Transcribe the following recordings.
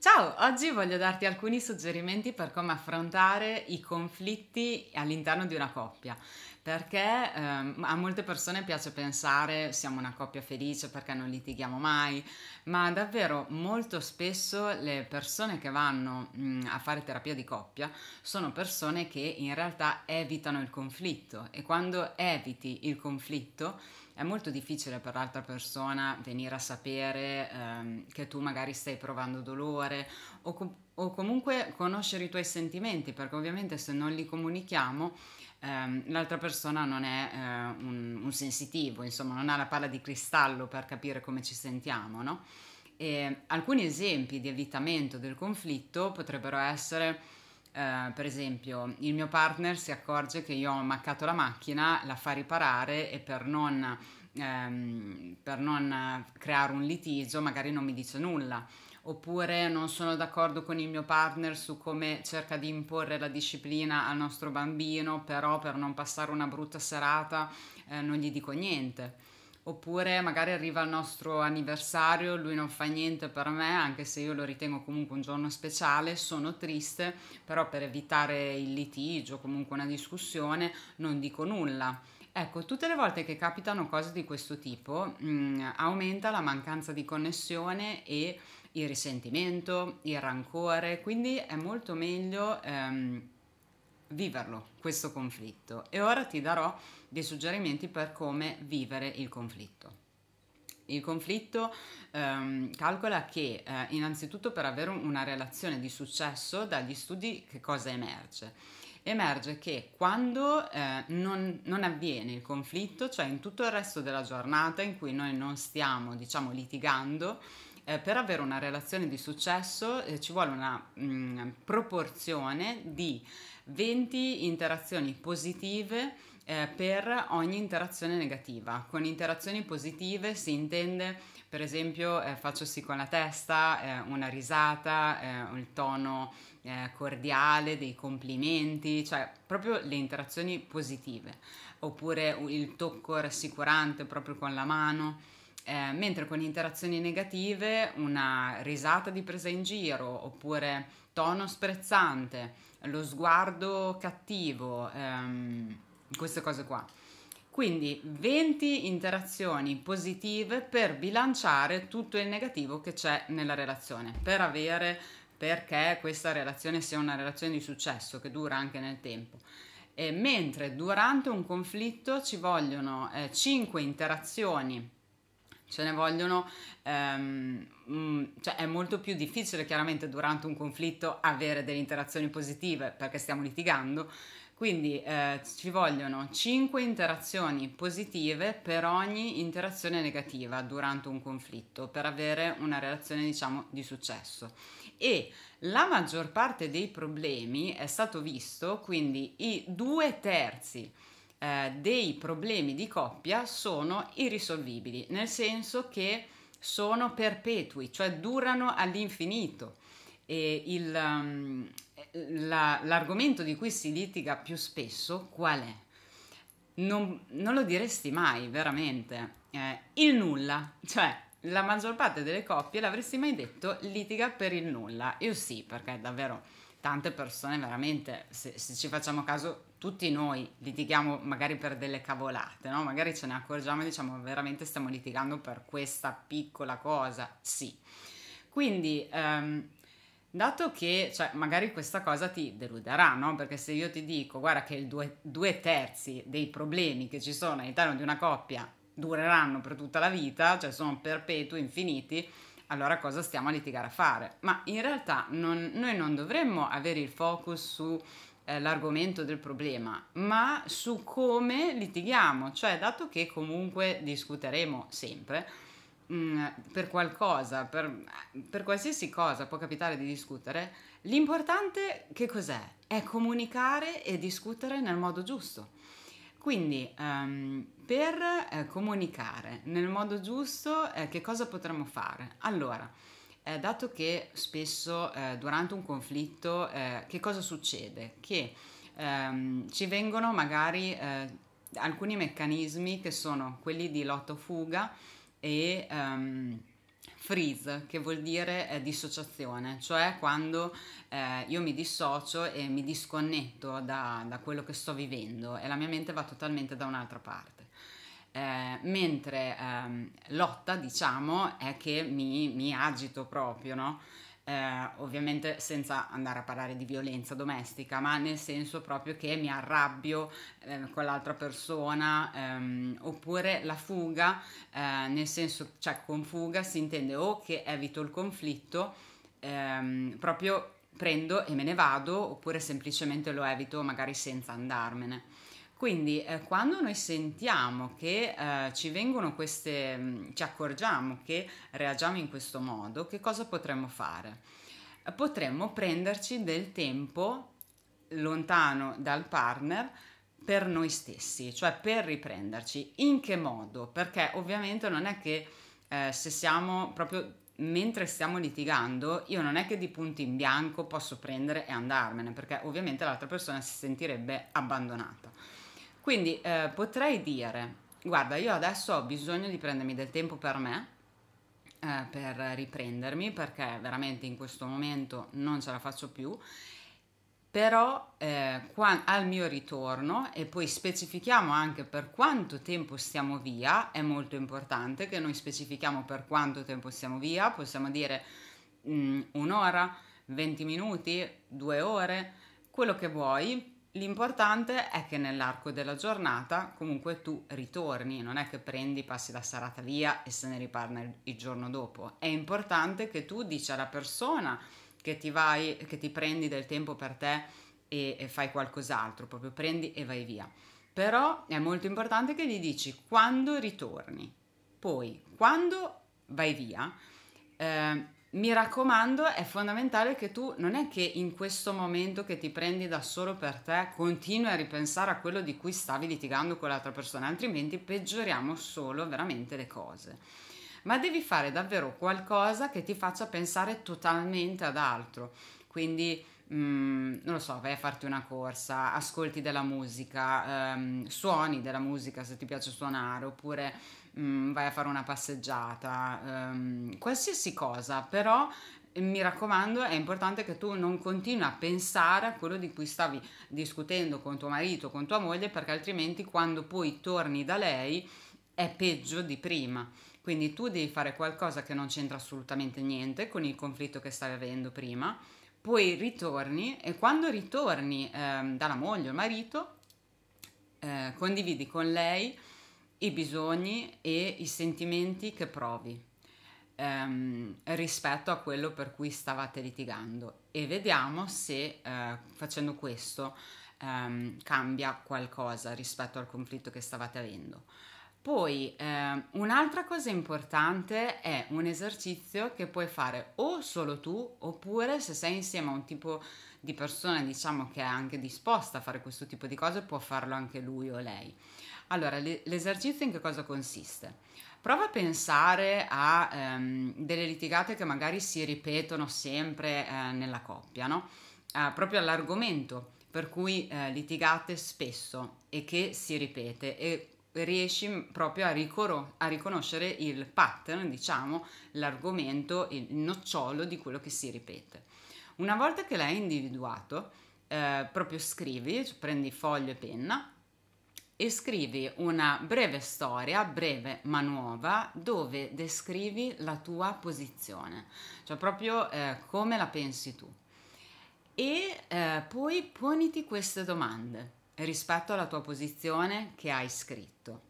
Ciao, oggi voglio darti alcuni suggerimenti per come affrontare i conflitti all'interno di una coppia, perché ehm, a molte persone piace pensare siamo una coppia felice perché non litighiamo mai, ma davvero molto spesso le persone che vanno mh, a fare terapia di coppia sono persone che in realtà evitano il conflitto e quando eviti il conflitto è molto difficile per l'altra persona venire a sapere ehm, che tu magari stai provando dolore o, com- o, comunque conoscere i tuoi sentimenti, perché ovviamente se non li comunichiamo ehm, l'altra persona non è eh, un, un, sensitivo, insomma non ha la palla di cristallo per capire come ci sentiamo, no? E alcuni esempi di evitamento del conflitto potrebbero essere eh, per esempio il mio partner si accorge che io ho ammaccato la macchina, la fa riparare e per non, ehm, per non creare un litigio magari non mi dice nulla oppure non sono d'accordo con il mio partner su come cerca di imporre la disciplina al nostro bambino, però per non passare una brutta serata eh, non gli dico niente. Oppure magari arriva il nostro anniversario, lui non fa niente per me, anche se io lo ritengo comunque un giorno speciale, sono triste, però per evitare il litigio, comunque una discussione, non dico nulla. Ecco, tutte le volte che capitano cose di questo tipo, mh, mm, aumenta la mancanza di connessione e il risentimento, il rancore, quindi è molto meglio... Ehm, viverlo questo conflitto e ora ti darò dei suggerimenti per come vivere il conflitto. Il conflitto ehm, calcola che eh, innanzitutto per avere una relazione di successo dagli studi che cosa emerge? Emerge che quando eh, non, non, avviene il conflitto, cioè in tutto il resto della giornata in cui noi non stiamo diciamo litigando, eh, per avere una relazione di successo eh, ci vuole una mh, mm, proporzione di 20 interazioni positive eh, per ogni interazione negativa. Con interazioni positive si intende, per esempio, eh, faccio sì con la testa, eh, una risata, eh, il tono eh, cordiale, dei complimenti, cioè proprio le interazioni positive, oppure il tocco rassicurante proprio con la mano. Eh, mentre con interazioni negative una risata di presa in giro oppure tono sprezzante, lo sguardo cattivo, ehm, queste cose qua. Quindi 20 interazioni positive per bilanciare tutto il negativo che c'è nella relazione, per avere perché questa relazione sia una relazione di successo che dura anche nel tempo. E mentre durante un conflitto ci vogliono eh, 5 interazioni ce ne vogliono, ehm, mm, cioè è molto più difficile chiaramente durante un conflitto avere delle interazioni positive perché stiamo litigando, quindi eh, ci vogliono 5 interazioni positive per ogni interazione negativa durante un conflitto per avere una relazione diciamo di successo. E la maggior parte dei problemi è stato visto, quindi i due terzi eh, dei problemi di coppia sono irrisolvibili, nel senso che sono perpetui, cioè durano all'infinito. E il, um, la, l'argomento di cui si litiga più spesso qual è? Non, non lo diresti mai, veramente. Eh, il nulla, cioè la maggior parte delle coppie l'avresti mai detto litiga per il nulla. Io sì, perché davvero tante persone veramente, se, se, ci facciamo caso, tutti noi litighiamo magari per delle cavolate, no? Magari ce ne accorgiamo e diciamo veramente stiamo litigando per questa piccola cosa, sì. Quindi, ehm, dato che cioè, magari questa cosa ti deluderà, no? Perché se io ti dico, guarda che due, due terzi dei problemi che ci sono all'interno di una coppia dureranno per tutta la vita, cioè sono perpetui, infiniti, allora cosa stiamo a litigare a fare? Ma in realtà non, noi non dovremmo avere il focus sull'argomento eh, del problema, ma su come litighiamo, cioè dato che comunque discuteremo sempre mm, per qualcosa, per, per qualsiasi cosa può capitare di discutere, l'importante che cos'è? È comunicare e discutere nel modo giusto quindi ehm, per eh, comunicare nel modo giusto eh, che cosa potremmo fare? Allora, eh, dato che spesso eh, durante un conflitto eh, che cosa succede? Che ehm, ci vengono magari eh, alcuni meccanismi che sono quelli di lotto-fuga e... Ehm, freeze, che vuol dire eh, dissociazione, cioè quando eh, io mi dissocio e mi disconnetto da, da, quello che sto vivendo e la mia mente va totalmente da un'altra parte. Eh, mentre ehm, lotta, diciamo, è che mi, mi agito proprio, no? eh, ovviamente senza andare a parlare di violenza domestica, ma nel senso proprio che mi arrabbio eh, con l'altra persona, ehm, oppure la fuga, eh, nel senso, cioè con fuga si intende o che evito il conflitto, ehm, proprio prendo e me ne vado, oppure semplicemente lo evito magari senza andarmene. Quindi eh, quando noi sentiamo che eh, ci vengono queste, mh, mm, ci accorgiamo che reagiamo in questo modo, che cosa potremmo fare? Eh, potremmo prenderci del tempo lontano dal partner per noi stessi, cioè per riprenderci. In che modo? Perché ovviamente non è che eh, se siamo proprio mentre stiamo litigando, io non è che di punto in bianco posso prendere e andarmene, perché ovviamente l'altra persona si sentirebbe abbandonata. Quindi eh, potrei dire, guarda, io adesso ho bisogno di prendermi del tempo per me, eh, per riprendermi, perché veramente in questo momento non ce la faccio più però eh, qua, al mio ritorno e poi specifichiamo anche per quanto tempo stiamo via, è molto importante che noi specifichiamo per quanto tempo stiamo via, possiamo dire mh, mm, un'ora, 20 minuti, due ore, quello che vuoi, L'importante è che nell'arco della giornata comunque tu ritorni, non è che prendi, passi la serata via e se ne riparla il giorno dopo. È importante che tu dici alla persona che ti vai, che ti prendi del tempo per te e, e fai qualcos'altro, proprio prendi e vai via. Però è molto importante che gli dici quando ritorni, poi quando vai via. Eh, mi raccomando, è fondamentale che tu non è che in questo momento che ti prendi da solo per te continui a ripensare a quello di cui stavi litigando con l'altra persona, altrimenti peggioriamo solo veramente le cose. Ma devi fare davvero qualcosa che ti faccia pensare totalmente ad altro. Quindi, mh, mm, non lo so, vai a farti una corsa, ascolti della musica, ehm, suoni della musica se ti piace suonare, oppure mh, mm, vai a fare una passeggiata, ehm, qualsiasi cosa, però eh, mi raccomando, è importante che tu non continui a pensare a quello di cui stavi discutendo con tuo marito, con tua moglie, perché altrimenti quando poi torni da lei è peggio di prima. Quindi tu devi fare qualcosa che non c'entra assolutamente niente con il conflitto che stavi avendo prima, poi ritorni e quando ritorni eh, dalla moglie o marito, eh, condividi con lei i bisogni e i sentimenti che provi ehm, rispetto a quello per cui stavate litigando e vediamo se eh, facendo questo ehm, cambia qualcosa rispetto al conflitto che stavate avendo. Poi eh, un'altra cosa importante è un esercizio che puoi fare o solo tu oppure se sei insieme a un tipo di persona diciamo che è anche disposta a fare questo tipo di cose può farlo anche lui o lei. Allora, l'esercizio in che cosa consiste? Prova a pensare a ehm, delle litigate che magari si ripetono sempre eh, nella coppia, no? Eh, proprio all'argomento per cui eh, litigate spesso e che si ripete e riesci proprio a, ricoro- a riconoscere il pattern, diciamo, l'argomento, il nocciolo di quello che si ripete. Una volta che l'hai individuato, eh, proprio scrivi, prendi foglio e penna e scrivi una breve storia, breve ma nuova, dove descrivi la tua posizione, cioè proprio eh, come la pensi tu. E eh, poi poniti queste domande rispetto alla tua posizione che hai scritto.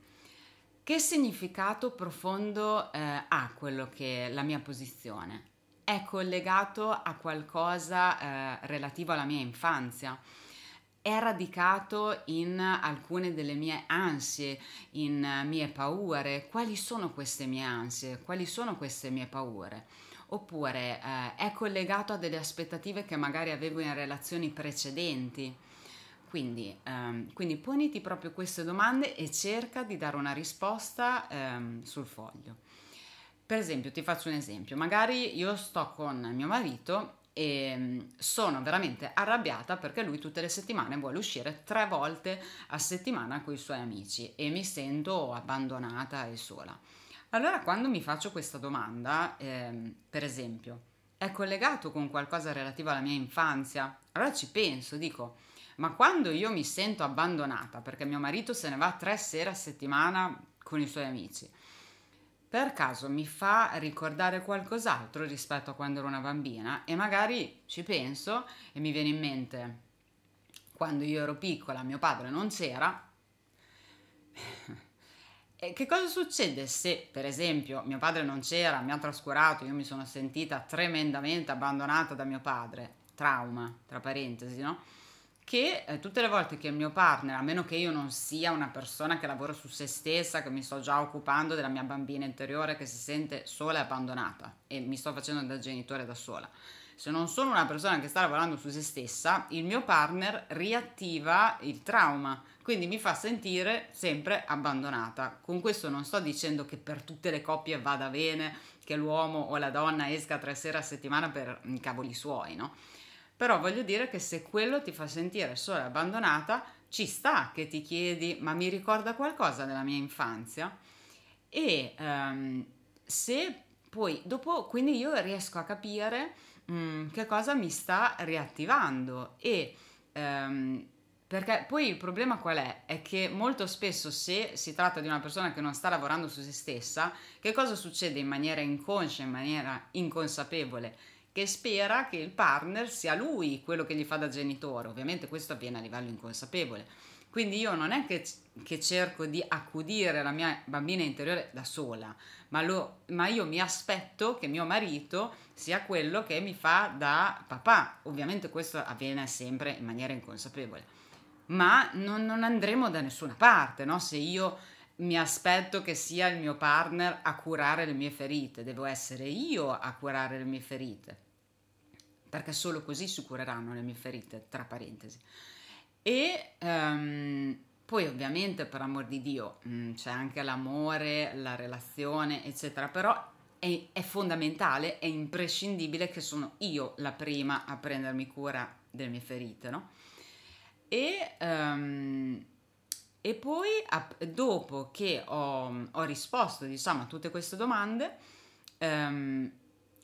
Che significato profondo eh, ha quello che è la mia posizione? È collegato a qualcosa eh, relativo alla mia infanzia? è radicato in alcune delle mie ansie, in mie paure. Quali sono queste mie ansie? Quali sono queste mie paure? Oppure eh, è collegato a delle aspettative che magari avevo in relazioni precedenti. Quindi, ehm, quindi poniti proprio queste domande e cerca di dare una risposta ehm, sul foglio. Per esempio, ti faccio un esempio, magari io sto con mio marito e ehm, sono veramente arrabbiata perché lui tutte le settimane vuole uscire tre volte a settimana con i suoi amici e mi sento abbandonata e sola. Allora quando mi faccio questa domanda, ehm, per esempio, è collegato con qualcosa relativo alla mia infanzia? Allora ci penso, dico, ma quando io mi sento abbandonata perché mio marito se ne va tre sere a settimana con i suoi amici, per caso mi fa ricordare qualcos'altro rispetto a quando ero una bambina e magari ci penso e mi viene in mente quando io ero piccola, mio padre non c'era. E che cosa succede se, per esempio, mio padre non c'era, mi ha trascurato, io mi sono sentita tremendamente abbandonata da mio padre? Trauma, tra parentesi, no? che eh, tutte le volte che il mio partner, a meno che io non sia una persona che lavora su se stessa, che mi sto già occupando della mia bambina interiore che si sente sola e abbandonata e mi sto facendo da genitore da sola, se non sono una persona che sta lavorando su se stessa, il mio partner riattiva il trauma, quindi mi fa sentire sempre abbandonata. Con questo non sto dicendo che per tutte le coppie vada bene che l'uomo o la donna esca tre sere a settimana per cavoli suoi, no? Però voglio dire che se quello ti fa sentire sola e abbandonata, ci sta che ti chiedi ma mi ricorda qualcosa della mia infanzia? E um, se poi dopo, quindi io riesco a capire um, che cosa mi sta riattivando e um, perché poi il problema qual è? È che molto spesso se si tratta di una persona che non sta lavorando su se stessa, che cosa succede in maniera inconscia, in maniera inconsapevole? che spera che il partner sia lui quello che gli fa da genitore. Ovviamente questo avviene a livello inconsapevole. Quindi io non è che, che cerco di accudire la mia bambina interiore da sola, ma, lo, ma io mi aspetto che mio marito sia quello che mi fa da papà. Ovviamente questo avviene sempre in maniera inconsapevole ma non, non, andremo da nessuna parte, no? Se io mi aspetto che sia il mio partner a curare le mie ferite, devo essere io a curare le mie ferite, perché solo così si cureranno le mie ferite, tra parentesi. E um, poi ovviamente, per amor di Dio, mm, c'è anche l'amore, la relazione, eccetera, però è, è fondamentale, è imprescindibile che sono io la prima a prendermi cura delle mie ferite, no? E... Um, e poi dopo che ho, ho risposto diciamo, a tutte queste domande, ehm,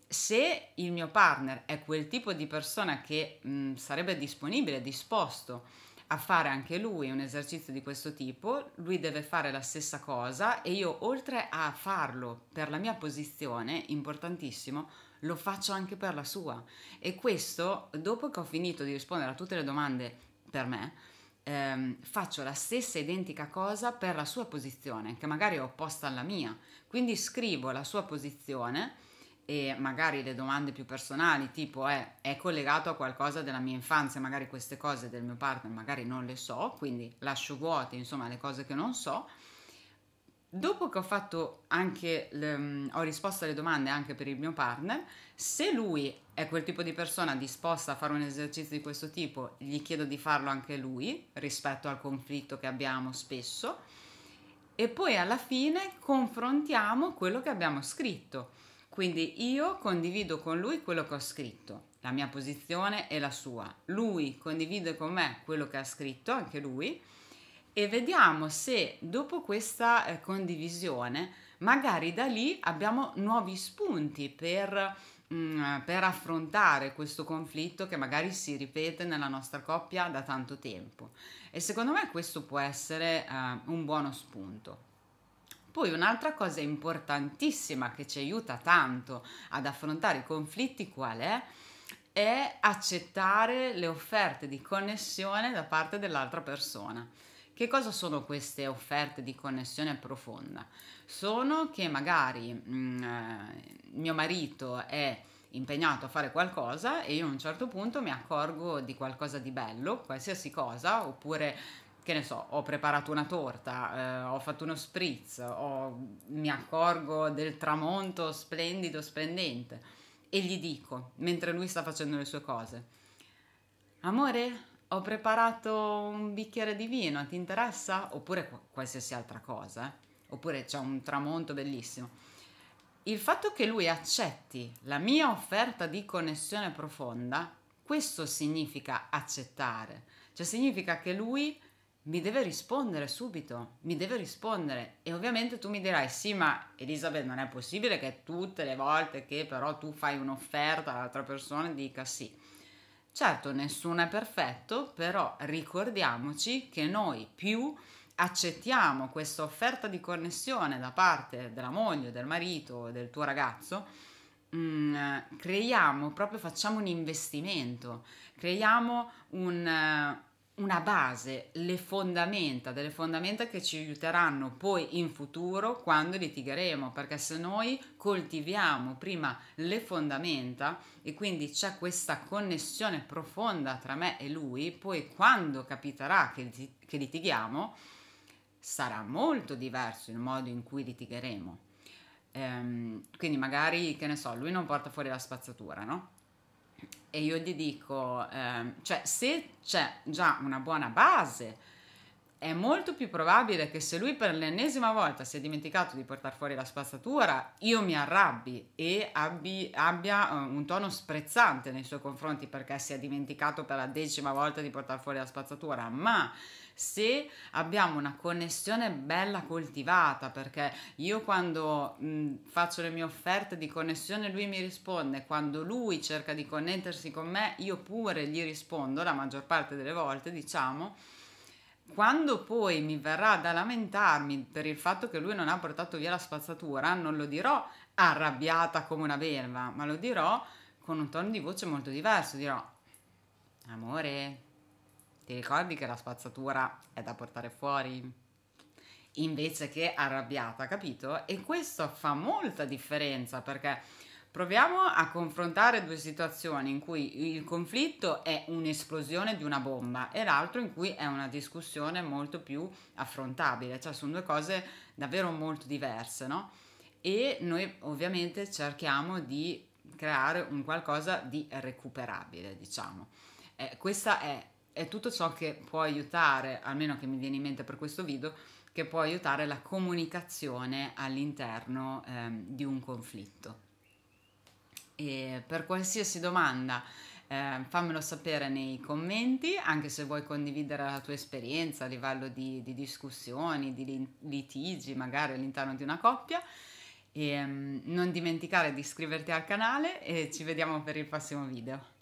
se il mio partner è quel tipo di persona che mh, sarebbe disponibile, disposto a fare anche lui un esercizio di questo tipo, lui deve fare la stessa cosa e io oltre a farlo per la mia posizione, importantissimo, lo faccio anche per la sua. E questo, dopo che ho finito di rispondere a tutte le domande per me, ehm, faccio la stessa identica cosa per la sua posizione, che magari è opposta alla mia. Quindi scrivo la sua posizione e magari le domande più personali, tipo eh, è collegato a qualcosa della mia infanzia, magari queste cose del mio partner magari non le so, quindi lascio vuote, insomma, le cose che non so dopo che ho fatto anche, le, mm, ho risposto alle domande anche per il mio partner, se lui è quel tipo di persona disposta a fare un esercizio di questo tipo, gli chiedo di farlo anche lui rispetto al conflitto che abbiamo spesso e poi alla fine confrontiamo quello che abbiamo scritto. Quindi io condivido con lui quello che ho scritto, la mia posizione e la sua. Lui condivide con me quello che ha scritto, anche lui e vediamo se dopo questa eh, condivisione magari da lì abbiamo nuovi spunti per, mh, mm, per affrontare questo conflitto che magari si ripete nella nostra coppia da tanto tempo e secondo me questo può essere eh, un buono spunto. Poi un'altra cosa importantissima che ci aiuta tanto ad affrontare i conflitti qual è? È accettare le offerte di connessione da parte dell'altra persona. Che cosa sono queste offerte di connessione profonda? Sono che magari mh, mm, eh, mio marito è impegnato a fare qualcosa e io a un certo punto mi accorgo di qualcosa di bello, qualsiasi cosa, oppure che ne so, ho preparato una torta, eh, ho fatto uno spritz, ho, mi accorgo del tramonto splendido, splendente e gli dico, mentre lui sta facendo le sue cose, amore, ho preparato un bicchiere di vino, ti interessa? Oppure qualsiasi altra cosa, eh? oppure c'è un tramonto bellissimo. Il fatto che lui accetti la mia offerta di connessione profonda, questo significa accettare, cioè significa che lui mi deve rispondere subito, mi deve rispondere e ovviamente tu mi dirai sì ma Elisabeth non è possibile che tutte le volte che però tu fai un'offerta all'altra persona dica sì. Certo, nessuno è perfetto, però ricordiamoci che noi più accettiamo questa offerta di connessione da parte della moglie, del marito, del tuo ragazzo, mh, mm, creiamo proprio, facciamo un investimento, creiamo un, una base, le fondamenta, delle fondamenta che ci aiuteranno poi in futuro quando litigheremo, perché se noi coltiviamo prima le fondamenta e quindi c'è questa connessione profonda tra me e lui, poi quando capiterà che, che litighiamo sarà molto diverso il modo in cui litigheremo. Ehm, quindi magari, che ne so, lui non porta fuori la spazzatura, no? e io gli dico, ehm, cioè se c'è già una buona base è molto più probabile che se lui per l'ennesima volta si è dimenticato di portare fuori la spazzatura, io mi arrabbi e abbi, abbia eh, un tono sprezzante nei suoi confronti perché si è dimenticato per la decima volta di portare fuori la spazzatura, ma se abbiamo una connessione bella coltivata, perché io quando mh, mm, faccio le mie offerte di connessione lui mi risponde, quando lui cerca di connettersi con me io pure gli rispondo la maggior parte delle volte, diciamo, quando poi mi verrà da lamentarmi per il fatto che lui non ha portato via la spazzatura, non lo dirò arrabbiata come una belva, ma lo dirò con un tono di voce molto diverso. Dirò, amore, ti ricordi che la spazzatura è da portare fuori? Invece che arrabbiata, capito? E questo fa molta differenza perché Proviamo a confrontare due situazioni in cui il conflitto è un'esplosione di una bomba e l'altro in cui è una discussione molto più affrontabile, cioè sono due cose davvero molto diverse, no? E noi ovviamente cerchiamo di creare un qualcosa di recuperabile, diciamo. Eh, questa è, è tutto ciò che può aiutare, almeno che mi viene in mente per questo video, che può aiutare la comunicazione all'interno ehm, di un conflitto. E per qualsiasi domanda eh, fammelo sapere nei commenti, anche se vuoi condividere la tua esperienza a livello di, di discussioni, di litigi magari all'interno di una coppia. E, um, non dimenticare di iscriverti al canale e ci vediamo per il prossimo video.